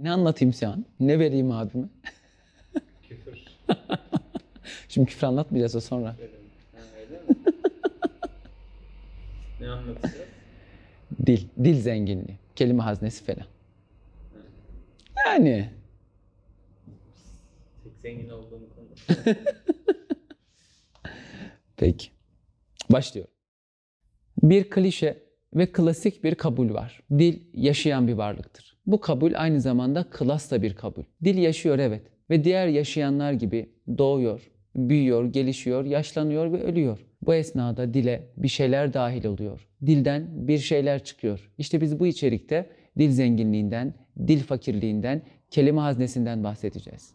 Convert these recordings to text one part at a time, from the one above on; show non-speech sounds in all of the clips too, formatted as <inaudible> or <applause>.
Ne anlatayım Sihan? Ne vereyim abime? Küfür. <laughs> Şimdi küfür anlatmayacağız o sonra. ne anlatacağız? Dil. Dil zenginliği. Kelime haznesi falan. Yani. Çok zengin olduğum konuda. <laughs> Peki. Başlıyorum. Bir klişe ve klasik bir kabul var. Dil yaşayan bir varlıktır. Bu kabul aynı zamanda klas da bir kabul. Dil yaşıyor evet ve diğer yaşayanlar gibi doğuyor, büyüyor, gelişiyor, yaşlanıyor ve ölüyor. Bu esnada dile bir şeyler dahil oluyor. Dilden bir şeyler çıkıyor. İşte biz bu içerikte dil zenginliğinden, dil fakirliğinden, kelime haznesinden bahsedeceğiz.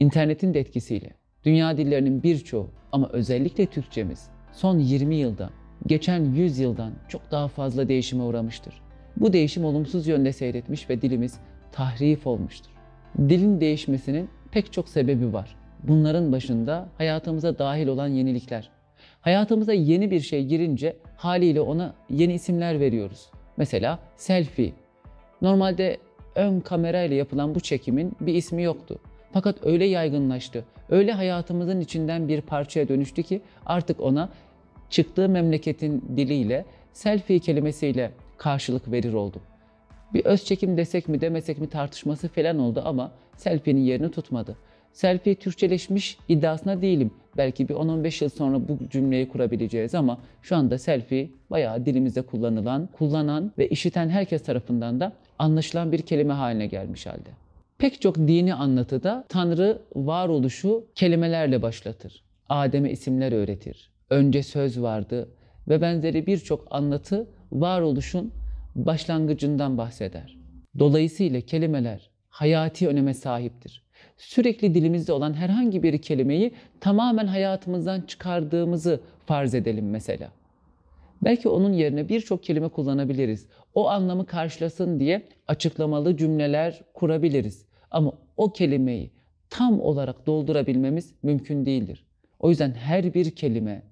İnternetin de etkisiyle dünya dillerinin birçoğu ama özellikle Türkçemiz son 20 yılda, geçen 100 yıldan çok daha fazla değişime uğramıştır. Bu değişim olumsuz yönde seyretmiş ve dilimiz tahrif olmuştur. Dilin değişmesinin pek çok sebebi var. Bunların başında hayatımıza dahil olan yenilikler. Hayatımıza yeni bir şey girince haliyle ona yeni isimler veriyoruz. Mesela selfie. Normalde ön kamerayla yapılan bu çekimin bir ismi yoktu. Fakat öyle yaygınlaştı, öyle hayatımızın içinden bir parçaya dönüştü ki artık ona çıktığı memleketin diliyle selfie kelimesiyle karşılık verir oldu. Bir öz çekim desek mi demesek mi tartışması falan oldu ama selfie'nin yerini tutmadı. Selfie Türkçeleşmiş iddiasına değilim. Belki bir 10-15 yıl sonra bu cümleyi kurabileceğiz ama şu anda selfie bayağı dilimizde kullanılan, kullanan ve işiten herkes tarafından da anlaşılan bir kelime haline gelmiş halde. Pek çok dini anlatıda Tanrı varoluşu kelimelerle başlatır. Adem'e isimler öğretir. Önce söz vardı ve benzeri birçok anlatı varoluşun başlangıcından bahseder. Dolayısıyla kelimeler hayati öneme sahiptir. Sürekli dilimizde olan herhangi bir kelimeyi tamamen hayatımızdan çıkardığımızı farz edelim mesela. Belki onun yerine birçok kelime kullanabiliriz. O anlamı karşılasın diye açıklamalı cümleler kurabiliriz. Ama o kelimeyi tam olarak doldurabilmemiz mümkün değildir. O yüzden her bir kelime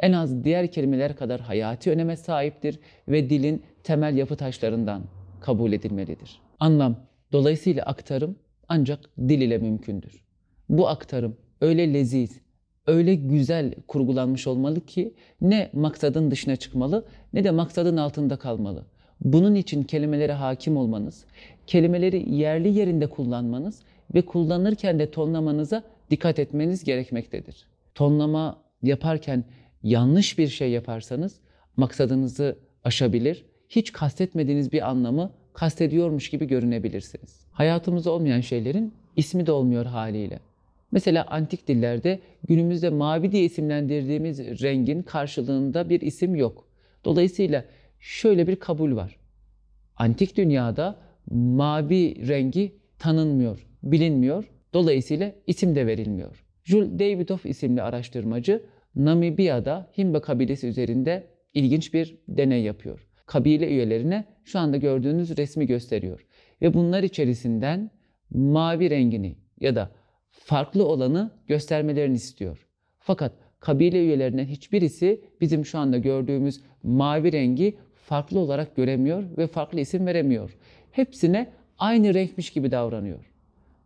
en az diğer kelimeler kadar hayati öneme sahiptir ve dilin temel yapı taşlarından kabul edilmelidir. Anlam, dolayısıyla aktarım ancak dil ile mümkündür. Bu aktarım öyle leziz, öyle güzel kurgulanmış olmalı ki ne maksadın dışına çıkmalı ne de maksadın altında kalmalı. Bunun için kelimelere hakim olmanız, kelimeleri yerli yerinde kullanmanız ve kullanırken de tonlamanıza dikkat etmeniz gerekmektedir. Tonlama yaparken yanlış bir şey yaparsanız maksadınızı aşabilir, hiç kastetmediğiniz bir anlamı kastediyormuş gibi görünebilirsiniz. Hayatımızda olmayan şeylerin ismi de olmuyor haliyle. Mesela antik dillerde günümüzde mavi diye isimlendirdiğimiz rengin karşılığında bir isim yok. Dolayısıyla şöyle bir kabul var. Antik dünyada mavi rengi tanınmıyor, bilinmiyor. Dolayısıyla isim de verilmiyor. Jules Davidoff isimli araştırmacı Namibya'da Himba kabilesi üzerinde ilginç bir deney yapıyor. Kabile üyelerine şu anda gördüğünüz resmi gösteriyor. Ve bunlar içerisinden mavi rengini ya da farklı olanı göstermelerini istiyor. Fakat kabile üyelerinden hiçbirisi bizim şu anda gördüğümüz mavi rengi farklı olarak göremiyor ve farklı isim veremiyor. Hepsine aynı renkmiş gibi davranıyor.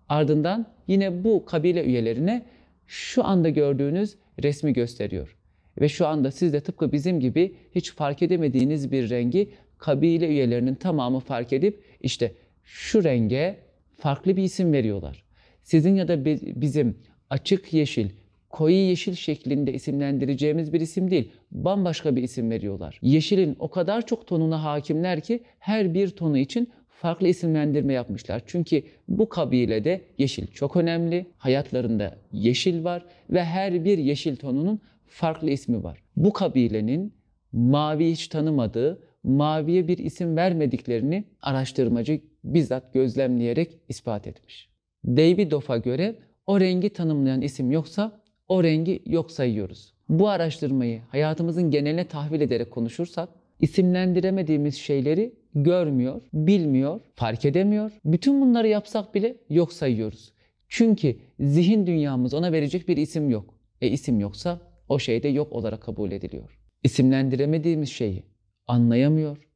Ardından yine bu kabile üyelerine şu anda gördüğünüz resmi gösteriyor. Ve şu anda siz de tıpkı bizim gibi hiç fark edemediğiniz bir rengi kabile üyelerinin tamamı fark edip işte şu renge farklı bir isim veriyorlar. Sizin ya da bizim açık yeşil, koyu yeşil şeklinde isimlendireceğimiz bir isim değil. Bambaşka bir isim veriyorlar. Yeşilin o kadar çok tonuna hakimler ki her bir tonu için farklı isimlendirme yapmışlar. Çünkü bu kabilede yeşil çok önemli. Hayatlarında yeşil var ve her bir yeşil tonunun farklı ismi var. Bu kabilenin mavi hiç tanımadığı, maviye bir isim vermediklerini araştırmacı bizzat gözlemleyerek ispat etmiş. David Doff'a göre o rengi tanımlayan isim yoksa o rengi yok sayıyoruz. Bu araştırmayı hayatımızın geneline tahvil ederek konuşursak isimlendiremediğimiz şeyleri görmüyor, bilmiyor, fark edemiyor. Bütün bunları yapsak bile yok sayıyoruz. Çünkü zihin dünyamız ona verecek bir isim yok. E isim yoksa o şey de yok olarak kabul ediliyor. İsimlendiremediğimiz şeyi anlayamıyor,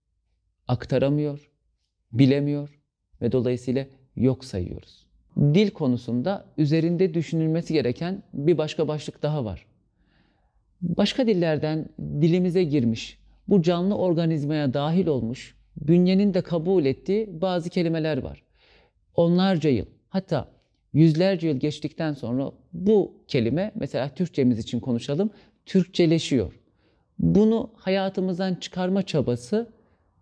aktaramıyor, bilemiyor ve dolayısıyla yok sayıyoruz. Dil konusunda üzerinde düşünülmesi gereken bir başka başlık daha var. Başka dillerden dilimize girmiş, bu canlı organizmaya dahil olmuş bünyenin de kabul ettiği bazı kelimeler var. Onlarca yıl hatta yüzlerce yıl geçtikten sonra bu kelime mesela Türkçemiz için konuşalım Türkçeleşiyor. Bunu hayatımızdan çıkarma çabası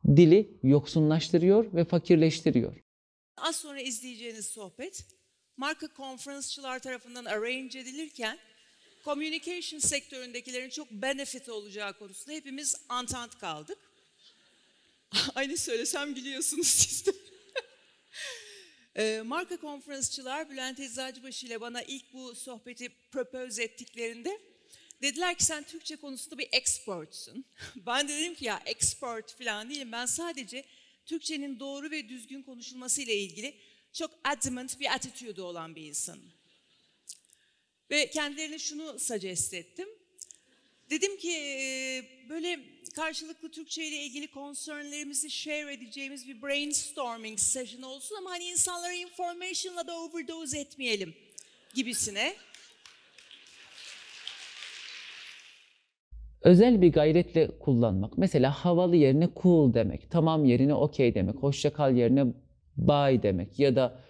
dili yoksunlaştırıyor ve fakirleştiriyor. Az sonra izleyeceğiniz sohbet marka konferansçılar tarafından arrange edilirken communication sektöründekilerin çok benefit olacağı konusunda hepimiz antant kaldık. <laughs> Aynı söylesem gülüyorsunuz <laughs> siz de. Ee, marka konferansçılar Bülent Eczacıbaşı ile bana ilk bu sohbeti propose ettiklerinde dediler ki sen Türkçe konusunda bir expert'sün. <laughs> ben de dedim ki ya expert falan değilim ben sadece Türkçenin doğru ve düzgün konuşulması ile ilgili çok adamant bir attitude'u olan bir insan. Ve kendilerine şunu suggest ettim. Dedim ki ee, böyle karşılıklı Türkçe ile ilgili konsörlerimizi share edeceğimiz bir brainstorming session olsun ama hani insanları information'la da overdose etmeyelim gibisine. Özel bir gayretle kullanmak. Mesela havalı yerine cool demek, tamam yerine okey demek, hoşça kal yerine bye demek ya da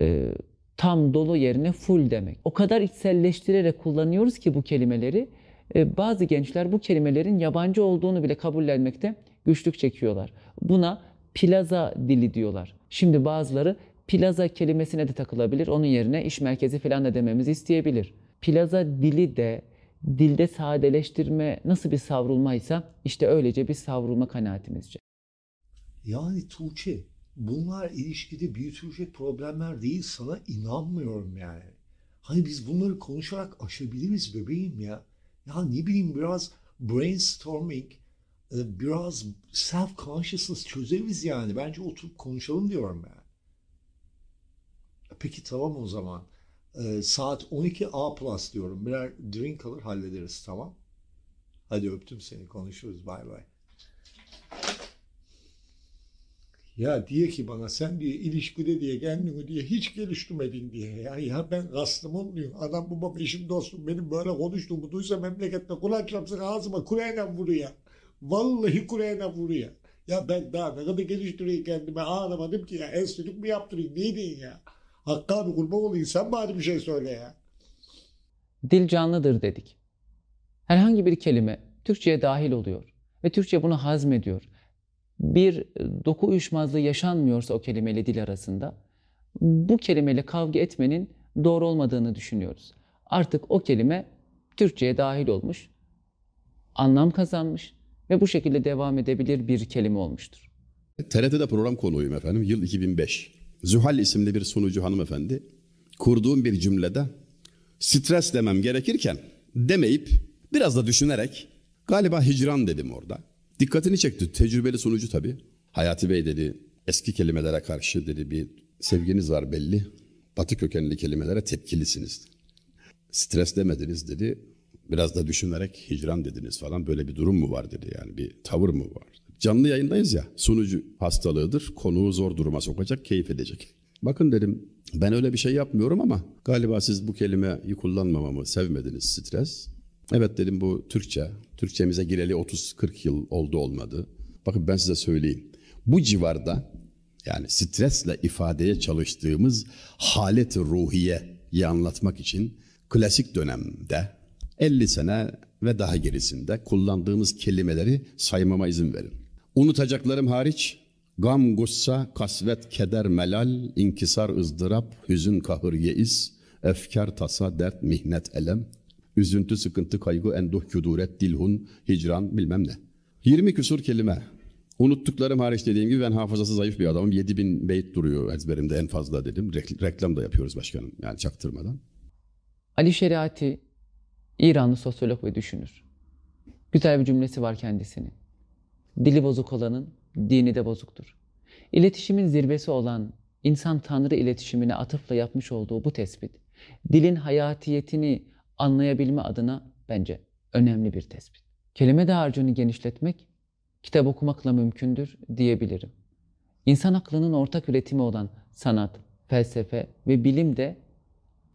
e, tam dolu yerine full demek. O kadar içselleştirerek kullanıyoruz ki bu kelimeleri e, bazı gençler bu kelimelerin yabancı olduğunu bile kabullenmekte güçlük çekiyorlar. Buna plaza dili diyorlar. Şimdi bazıları plaza kelimesine de takılabilir. Onun yerine iş merkezi falan da dememizi isteyebilir. Plaza dili de dilde sadeleştirme nasıl bir savrulmaysa işte öylece bir savrulma kanaatimizce. Yani Tuğçe bunlar ilişkide büyütülecek problemler değil sana inanmıyorum yani. Hani biz bunları konuşarak aşabiliriz bebeğim ya. Ya ne bileyim biraz brainstorming, e, biraz self-consciousness çözeriz yani. Bence oturup konuşalım diyorum yani. Peki tamam o zaman. Ee, saat 12 A plus diyorum. Birer drink alır hallederiz tamam. Hadi öptüm seni konuşuruz bay bay. Ya diye ki bana sen diye ilişkide diye kendini diye hiç geliştirmedin diye. Ya, ya ben rastım olmuyor. Adam bu babam eşim dostum benim böyle konuştuğumu duysa memlekette kulak çarpsın ağzıma kurayla vuruyor. Vallahi kurayla vuruyor. Ya ben daha ne kadar geliştireyim kendime ağlamadım ki ya. Enstitülük mü yaptırayım neydin ya? Hakkı abi kurban olayım sen bari bir şey söyle ya. Dil canlıdır dedik. Herhangi bir kelime Türkçe'ye dahil oluyor ve Türkçe bunu hazmediyor bir e, doku uyuşmazlığı yaşanmıyorsa o kelimeyle dil arasında bu kelimeyle kavga etmenin doğru olmadığını düşünüyoruz. Artık o kelime Türkçe'ye dahil olmuş, anlam kazanmış ve bu şekilde devam edebilir bir kelime olmuştur. TRT'de program konuğuyum efendim. Yıl 2005. Zühal isimli bir sunucu hanımefendi kurduğum bir cümlede stres demem gerekirken demeyip biraz da düşünerek galiba hicran dedim orada. Dikkatini çekti. Tecrübeli sunucu tabii. Hayati Bey dedi eski kelimelere karşı dedi bir sevginiz var belli. Batı kökenli kelimelere tepkilisiniz. Stres demediniz dedi. Biraz da düşünerek hicran dediniz falan böyle bir durum mu var dedi yani bir tavır mı var? Canlı yayındayız ya sunucu hastalığıdır konuğu zor duruma sokacak keyif edecek. Bakın dedim ben öyle bir şey yapmıyorum ama galiba siz bu kelimeyi kullanmamamı sevmediniz stres. Evet dedim bu Türkçe. Türkçemize gireli 30-40 yıl oldu olmadı. Bakın ben size söyleyeyim. Bu civarda yani stresle ifadeye çalıştığımız halet ruhiyeyi anlatmak için klasik dönemde 50 sene ve daha gerisinde kullandığımız kelimeleri saymama izin verin. Unutacaklarım hariç gam, gussa, kasvet, keder, melal, inkisar, ızdırap, hüzün, kahır, yeis, efkar, tasa, dert, mihnet, elem, Üzüntü, sıkıntı, kaygı, enduh, küduret, dilhun, hicran bilmem ne. 20 küsur kelime. Unuttuklarım hariç dediğim gibi ben hafızası zayıf bir adamım. bin beyt duruyor ezberimde en fazla dedim. Reklam da yapıyoruz başkanım yani çaktırmadan. Ali Şeriati İranlı sosyolog ve düşünür. Güzel bir cümlesi var kendisinin. Dili bozuk olanın dini de bozuktur. İletişimin zirvesi olan insan-tanrı iletişimine atıfla yapmış olduğu bu tespit, dilin hayatiyetini anlayabilme adına bence önemli bir tespit. Kelime dağarcığını genişletmek kitap okumakla mümkündür diyebilirim. İnsan aklının ortak üretimi olan sanat, felsefe ve bilim de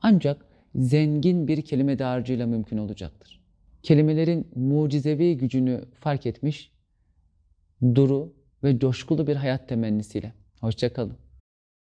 ancak zengin bir kelime dağarcığıyla mümkün olacaktır. Kelimelerin mucizevi gücünü fark etmiş, duru ve coşkulu bir hayat temennisiyle. Hoşçakalın.